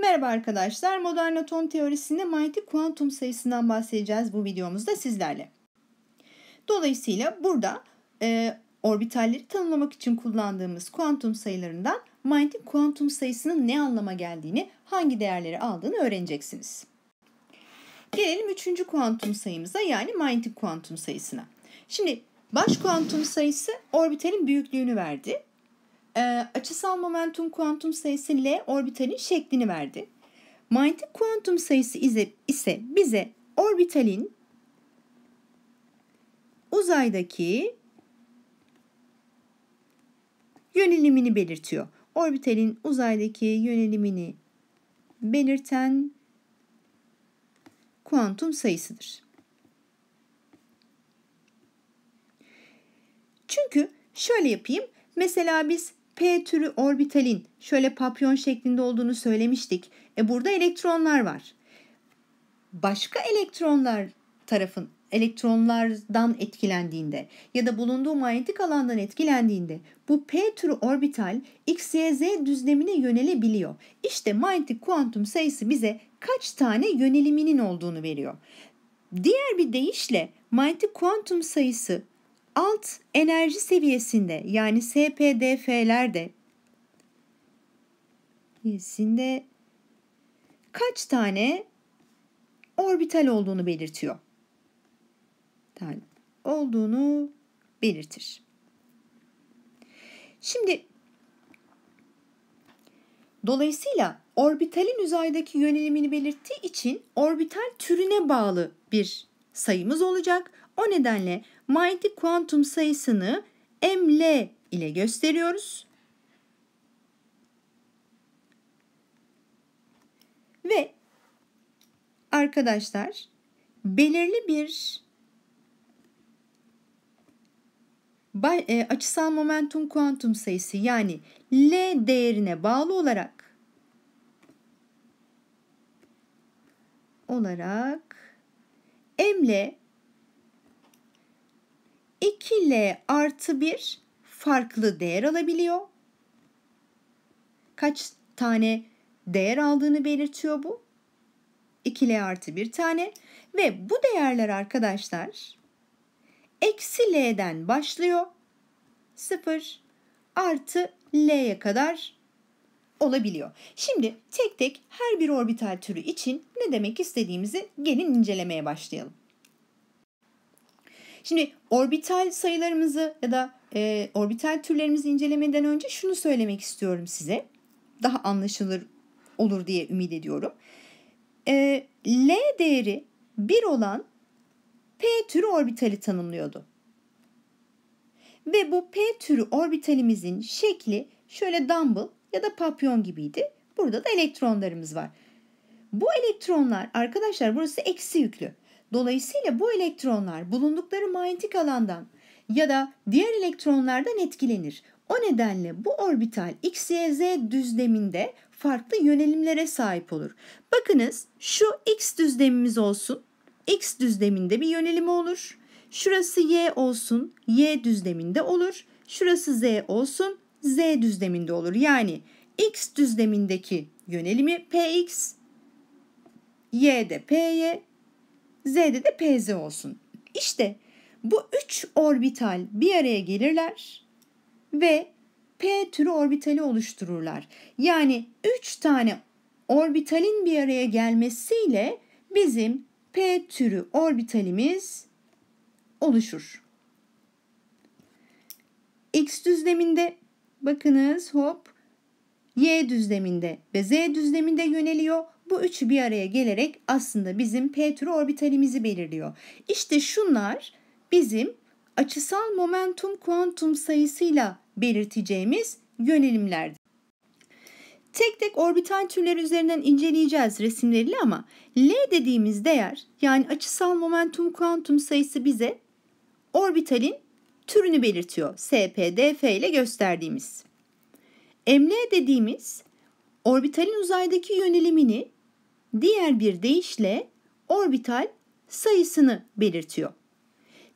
Merhaba arkadaşlar, modern atom teorisinde manyetik kuantum sayısından bahsedeceğiz bu videomuzda sizlerle. Dolayısıyla burada e, orbitalleri tanımlamak için kullandığımız kuantum sayılarından manyetik kuantum sayısının ne anlama geldiğini, hangi değerleri aldığını öğreneceksiniz. Gelelim üçüncü kuantum sayımıza yani manyetik kuantum sayısına. Şimdi baş kuantum sayısı orbitalin büyüklüğünü verdi e, açısal momentum kuantum sayısı L orbitalin şeklini verdi. Manyetik kuantum sayısı ise bize orbitalin uzaydaki yönelimini belirtiyor. Orbitalin uzaydaki yönelimini belirten kuantum sayısıdır. Çünkü şöyle yapayım. Mesela biz P türü orbitalin şöyle papyon şeklinde olduğunu söylemiştik. E burada elektronlar var. Başka elektronlar tarafın elektronlardan etkilendiğinde ya da bulunduğu manyetik alandan etkilendiğinde bu P türü orbital X, Y, Z düzlemine yönelebiliyor. İşte manyetik kuantum sayısı bize kaç tane yöneliminin olduğunu veriyor. Diğer bir deyişle manyetik kuantum sayısı Alt enerji seviyesinde yani SPDF'lerde seviyesinde kaç tane orbital olduğunu belirtiyor. Yani olduğunu belirtir. Şimdi dolayısıyla orbitalin uzaydaki yönelimini belirttiği için orbital türüne bağlı bir sayımız olacak. O nedenle manyetik kuantum sayısını ML ile gösteriyoruz. Ve arkadaşlar belirli bir e, açısal momentum kuantum sayısı yani L değerine bağlı olarak olarak M ile 2L artı 1 farklı değer alabiliyor. Kaç tane değer aldığını belirtiyor bu. 2L artı 1 tane ve bu değerler arkadaşlar eksi L'den başlıyor. 0 artı L'ye kadar olabiliyor. Şimdi tek tek her bir orbital türü için ne demek istediğimizi gelin incelemeye başlayalım. Şimdi orbital sayılarımızı ya da e, orbital türlerimizi incelemeden önce şunu söylemek istiyorum size. Daha anlaşılır olur diye ümit ediyorum. E, L değeri 1 olan P türü orbitali tanımlıyordu. Ve bu P türü orbitalimizin şekli şöyle dumbbell ya da papyon gibiydi. Burada da elektronlarımız var. Bu elektronlar arkadaşlar burası eksi yüklü. Dolayısıyla bu elektronlar bulundukları manyetik alandan ya da diğer elektronlardan etkilenir. O nedenle bu orbital x, y, z düzleminde farklı yönelimlere sahip olur. Bakınız şu x düzlemimiz olsun. X düzleminde bir yönelimi olur. Şurası y olsun. Y düzleminde olur. Şurası z olsun. Z düzleminde olur. Yani x düzlemindeki yönelimi px, y de py, Z'de de PZ olsun. İşte bu üç orbital bir araya gelirler ve P türü orbitali oluştururlar. Yani üç tane orbitalin bir araya gelmesiyle bizim P türü orbitalimiz oluşur. X düzleminde bakınız hop Y düzleminde ve Z düzleminde yöneliyor. Bu üçü bir araya gelerek aslında bizim P türü orbitalimizi belirliyor. İşte şunlar bizim açısal momentum kuantum sayısıyla belirteceğimiz yönelimlerdir. Tek tek orbital türler üzerinden inceleyeceğiz resimleriyle ama L dediğimiz değer yani açısal momentum kuantum sayısı bize orbitalin türünü belirtiyor. SPDF ile gösterdiğimiz. ML dediğimiz orbitalin uzaydaki yönelimini diğer bir deyişle orbital sayısını belirtiyor.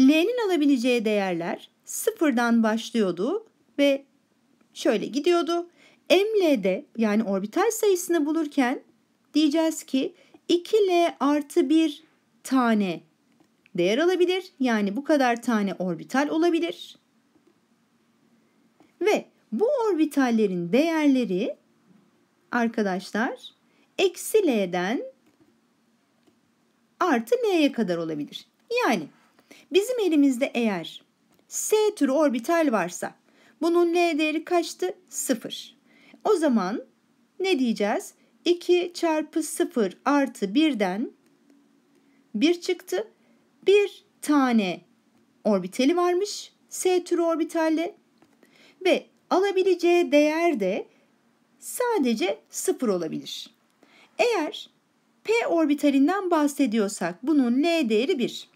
L'nin alabileceği değerler sıfırdan başlıyordu ve şöyle gidiyordu. ML'de yani orbital sayısını bulurken diyeceğiz ki 2L artı 1 tane değer alabilir. Yani bu kadar tane orbital olabilir. Ve bu orbitallerin değerleri arkadaşlar eksi L'den artı L'ye kadar olabilir. Yani bizim elimizde eğer S türü orbital varsa bunun L değeri kaçtı? 0. O zaman ne diyeceğiz? 2 çarpı 0 artı 1'den 1 çıktı. Bir tane orbitali varmış S türü orbitalle ve alabileceği değer de sadece 0 olabilir. Eğer P orbitalinden bahsediyorsak bunun n değeri 1.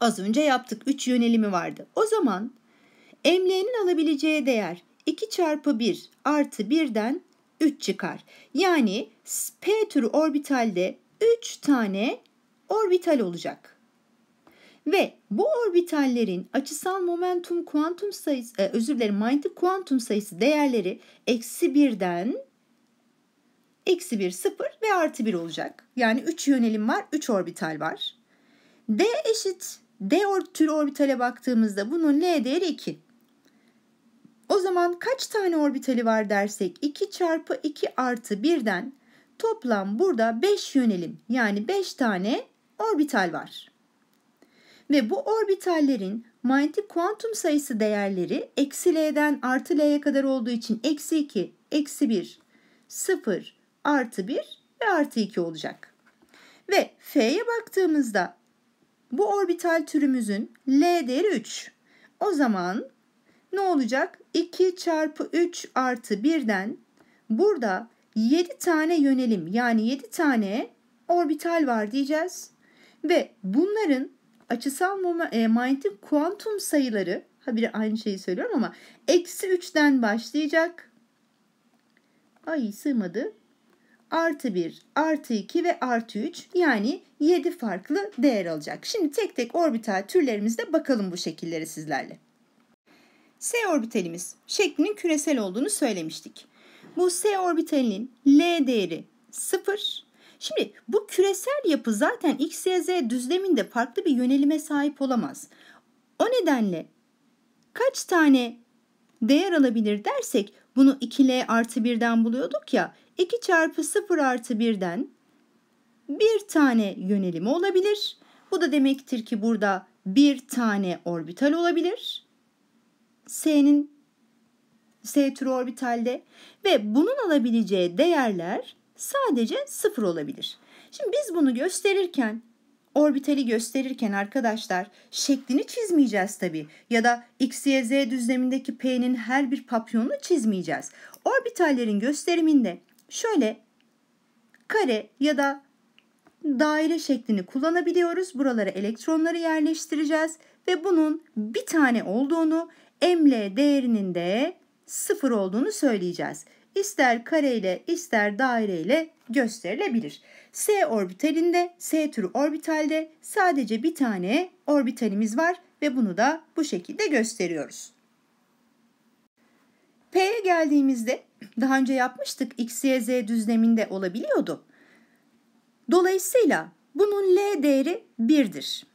Az önce yaptık 3 yönelimi vardı. O zaman emleğinin alabileceği değer 2 çarpı 1 artı 1'den 3 çıkar. Yani P türü orbitalde 3 tane orbital olacak. Ve bu orbitallerin açısal momentum kuantum sayısı, e, özür dilerim manyetik kuantum sayısı değerleri eksi 1'den eksi 1, 0 ve artı 1 olacak. Yani 3 yönelim var, 3 orbital var. D eşit D or tür orbitale baktığımızda bunun L değeri 2. O zaman kaç tane orbitali var dersek 2 çarpı 2 artı 1'den toplam burada 5 yönelim yani 5 tane orbital var. Ve bu orbitallerin manyetik kuantum sayısı değerleri eksi L'den artı L'ye kadar olduğu için eksi 2, eksi 1, 0, artı 1 ve artı 2 olacak. Ve F'ye baktığımızda bu orbital türümüzün L değeri 3. O zaman ne olacak? 2 çarpı 3 artı 1'den burada 7 tane yönelim yani 7 tane orbital var diyeceğiz. Ve bunların açısal e, manyetik kuantum sayıları ha bir aynı şeyi söylüyorum ama eksi 3'ten başlayacak. Ay sığmadı artı 1, artı 2 ve artı 3 yani 7 farklı değer alacak. Şimdi tek tek orbital türlerimizde bakalım bu şekilleri sizlerle. S orbitalimiz şeklinin küresel olduğunu söylemiştik. Bu S orbitalinin L değeri 0. Şimdi bu küresel yapı zaten X, Y, Z düzleminde farklı bir yönelime sahip olamaz. O nedenle kaç tane değer alabilir dersek bunu 2L artı 1'den buluyorduk ya. 2 çarpı 0 artı 1'den bir tane yönelimi olabilir. Bu da demektir ki burada bir tane orbital olabilir. S'nin S türü orbitalde ve bunun alabileceği değerler sadece 0 olabilir. Şimdi biz bunu gösterirken orbitali gösterirken arkadaşlar şeklini çizmeyeceğiz tabi ya da x, y, z düzlemindeki p'nin her bir papyonunu çizmeyeceğiz. Orbitallerin gösteriminde Şöyle kare ya da daire şeklini kullanabiliyoruz. Buralara elektronları yerleştireceğiz ve bunun bir tane olduğunu emle değerinin de sıfır olduğunu söyleyeceğiz. İster kareyle ister daireyle gösterilebilir. S orbitalinde, S türü orbitalde sadece bir tane orbitalimiz var ve bunu da bu şekilde gösteriyoruz. P'ye geldiğimizde daha önce yapmıştık X, Y, Z düzleminde olabiliyordu. Dolayısıyla bunun L değeri 1'dir.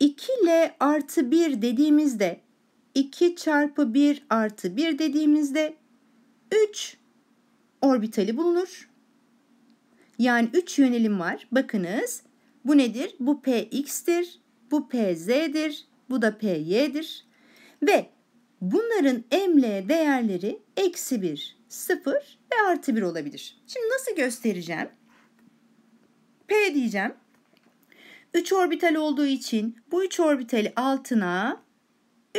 2L artı 1 dediğimizde 2 çarpı 1 artı 1 dediğimizde 3 orbitali bulunur. Yani 3 yönelim var. Bakınız bu nedir? Bu Px'tir, bu Pz'dir, bu da Py'dir. Ve Bunların emle değerleri eksi 1, 0 ve artı 1 olabilir. Şimdi nasıl göstereceğim? P diyeceğim. 3 orbital olduğu için bu 3 orbitali altına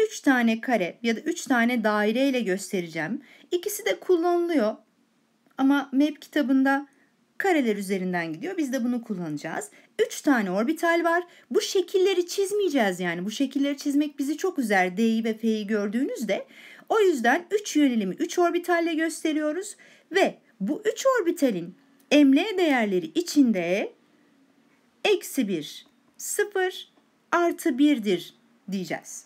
3 tane kare ya da 3 tane daire ile göstereceğim. İkisi de kullanılıyor. Ama map kitabında kareler üzerinden gidiyor. Biz de bunu kullanacağız. 3 tane orbital var. Bu şekilleri çizmeyeceğiz yani. Bu şekilleri çizmek bizi çok üzer. D'yi ve P'yi gördüğünüzde. O yüzden 3 yönelimi 3 orbitalle gösteriyoruz. Ve bu 3 orbitalin emle değerleri içinde eksi 1, 0, artı 1'dir diyeceğiz.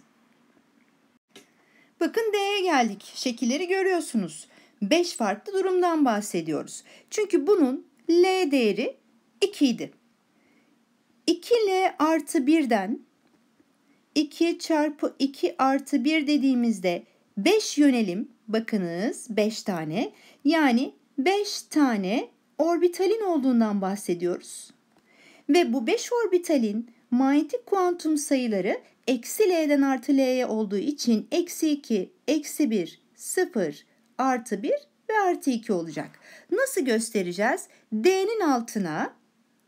Bakın D'ye geldik. Şekilleri görüyorsunuz. 5 farklı durumdan bahsediyoruz. Çünkü bunun L değeri 2 idi. 2L artı 1'den 2 çarpı 2 artı 1 dediğimizde 5 yönelim bakınız 5 tane yani 5 tane orbitalin olduğundan bahsediyoruz. Ve bu 5 orbitalin manyetik kuantum sayıları eksi L'den artı L'ye olduğu için eksi 2, eksi 1, 0, artı 1 ve artı 2 olacak. Nasıl göstereceğiz? D'nin altına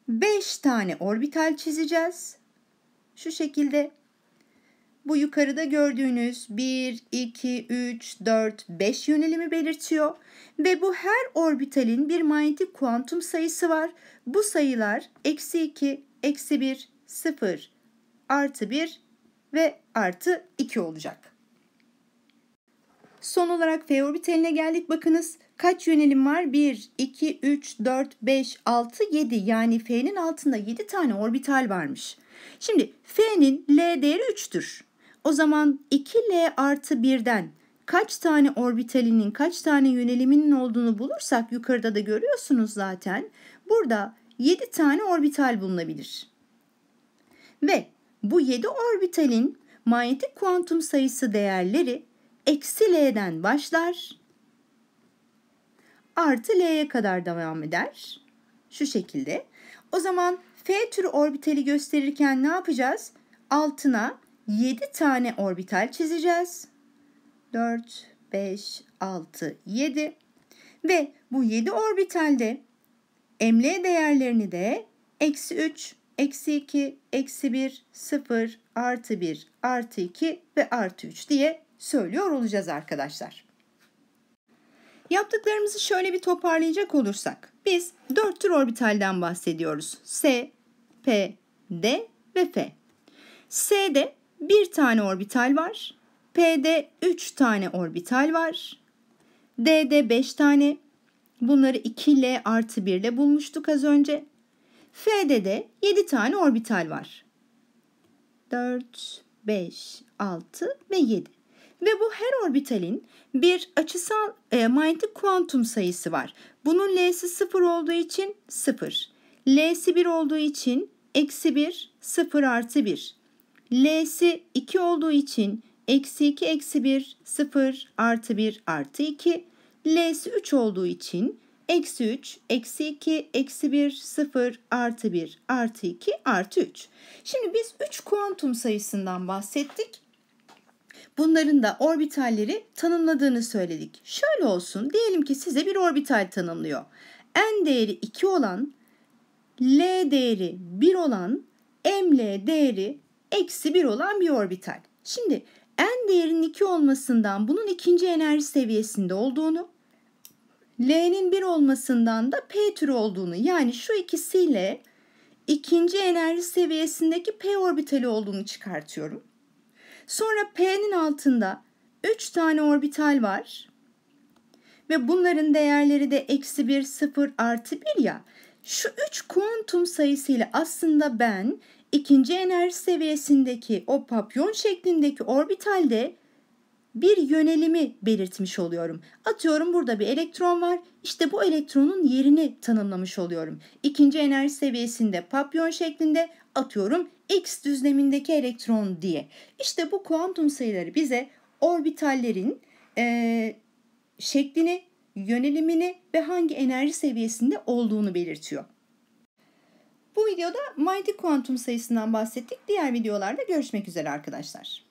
5 tane orbital çizeceğiz. Şu şekilde bu yukarıda gördüğünüz 1, 2, 3, 4, 5 yönelimi belirtiyor. Ve bu her orbitalin bir manyetik kuantum sayısı var. Bu sayılar eksi 2, eksi 1, 0, artı 1 ve artı 2 olacak. Son olarak F orbitaline geldik bakınız. Kaç yönelim var? 1, 2, 3, 4, 5, 6, 7. Yani F'nin altında 7 tane orbital varmış. Şimdi F'nin L değeri 3'tür. O zaman 2L artı 1'den kaç tane orbitalinin, kaç tane yöneliminin olduğunu bulursak yukarıda da görüyorsunuz zaten. Burada 7 tane orbital bulunabilir. Ve bu 7 orbitalin manyetik kuantum sayısı değerleri eksi L'den başlar artı L'ye kadar devam eder. Şu şekilde. O zaman F türü orbitali gösterirken ne yapacağız? Altına 7 tane orbital çizeceğiz. 4, 5, 6, 7. Ve bu 7 orbitalde emle değerlerini de eksi 3, eksi 2, eksi 1, 0, artı 1, artı 2 ve artı 3 diye söylüyor olacağız arkadaşlar. Yaptıklarımızı şöyle bir toparlayacak olursak. Biz dört tür orbitalden bahsediyoruz. S, P, D ve F. S'de bir tane orbital var. P'de 3 tane orbital var. D'de 5 tane. Bunları 2 ile artı 1 ile bulmuştuk az önce. F'de de 7 tane orbital var. 4, 5, 6 ve 7. Ve bu her orbitalin bir açısal e, manyetik kuantum sayısı var. Bunun L'si 0 olduğu için 0. L'si 1 olduğu için eksi 1, 0 artı 1. L'si 2 olduğu için eksi 2, eksi 1, 0 artı 1 artı 2. L'si 3 olduğu için eksi 3, eksi 2, eksi 1, 0, artı 1, artı 2, artı 3. Şimdi biz 3 kuantum sayısından bahsettik. Bunların da orbitalleri tanımladığını söyledik. Şöyle olsun diyelim ki size bir orbital tanımlıyor. N değeri 2 olan, L değeri 1 olan, ML değeri eksi 1 olan bir orbital. Şimdi N değerinin 2 olmasından bunun ikinci enerji seviyesinde olduğunu, L'nin 1 olmasından da P türü olduğunu yani şu ikisiyle ikinci enerji seviyesindeki P orbitali olduğunu çıkartıyorum. Sonra P'nin altında 3 tane orbital var. Ve bunların değerleri de eksi 1, 0, artı 1 ya. Şu 3 kuantum sayısıyla aslında ben ikinci enerji seviyesindeki o papyon şeklindeki orbitalde bir yönelimi belirtmiş oluyorum. Atıyorum burada bir elektron var. İşte bu elektronun yerini tanımlamış oluyorum. İkinci enerji seviyesinde papyon şeklinde atıyorum X düzlemindeki elektron diye. İşte bu kuantum sayıları bize orbitallerin e, şeklini, yönelimini ve hangi enerji seviyesinde olduğunu belirtiyor. Bu videoda mighty kuantum sayısından bahsettik. Diğer videolarda görüşmek üzere arkadaşlar.